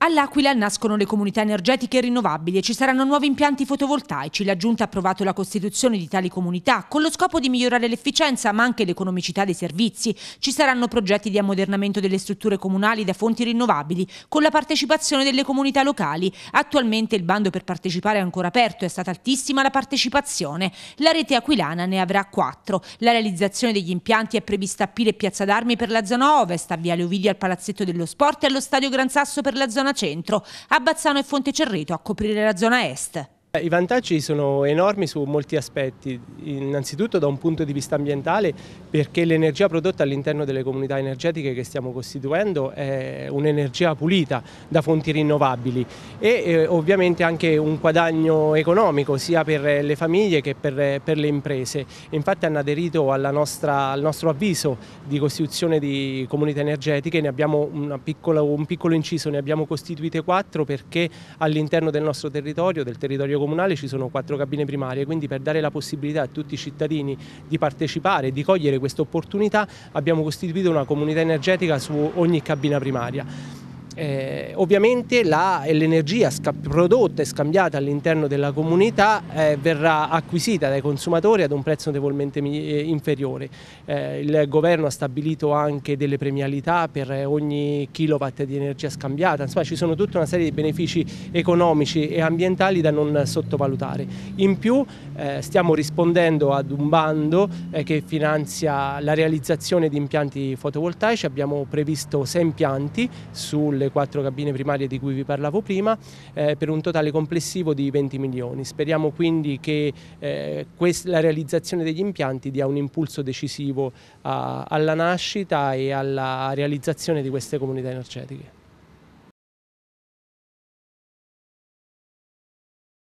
All'Aquila nascono le comunità energetiche rinnovabili e ci saranno nuovi impianti fotovoltaici. La Giunta ha approvato la costituzione di tali comunità con lo scopo di migliorare l'efficienza ma anche l'economicità dei servizi. Ci saranno progetti di ammodernamento delle strutture comunali da fonti rinnovabili con la partecipazione delle comunità locali. Attualmente il bando per partecipare è ancora aperto, è stata altissima la partecipazione. La rete aquilana ne avrà quattro. La realizzazione degli impianti è prevista a Pile e Piazza d'Armi per la zona ovest, a Viale Ovidio al Palazzetto dello Sport e allo Stadio Gran Sasso per la zona zona centro, a Bazzano e Fontecerreto a coprire la zona est. Eh, I vantaggi sono enormi su molti aspetti, innanzitutto da un punto di vista ambientale perché l'energia prodotta all'interno delle comunità energetiche che stiamo costituendo è un'energia pulita da fonti rinnovabili e eh, ovviamente anche un guadagno economico sia per le famiglie che per, per le imprese. Infatti hanno aderito nostra, al nostro avviso di costituzione di comunità energetiche, ne abbiamo piccola, un piccolo inciso, ne abbiamo costituite quattro perché all'interno del nostro territorio, del territorio segretario comunale ci sono quattro cabine primarie, quindi per dare la possibilità a tutti i cittadini di partecipare, di cogliere questa opportunità, abbiamo costituito una comunità energetica su ogni cabina primaria. Eh, ovviamente eh, l'energia prodotta e scambiata all'interno della comunità eh, verrà acquisita dai consumatori ad un prezzo notevolmente eh, inferiore. Eh, il governo ha stabilito anche delle premialità per eh, ogni kilowatt di energia scambiata, insomma ci sono tutta una serie di benefici economici e ambientali da non sottovalutare. In più stiamo rispondendo ad un bando che finanzia la realizzazione di impianti fotovoltaici, abbiamo previsto sei impianti sulle le quattro cabine primarie di cui vi parlavo prima, eh, per un totale complessivo di 20 milioni. Speriamo quindi che eh, la realizzazione degli impianti dia un impulso decisivo a, alla nascita e alla realizzazione di queste comunità energetiche.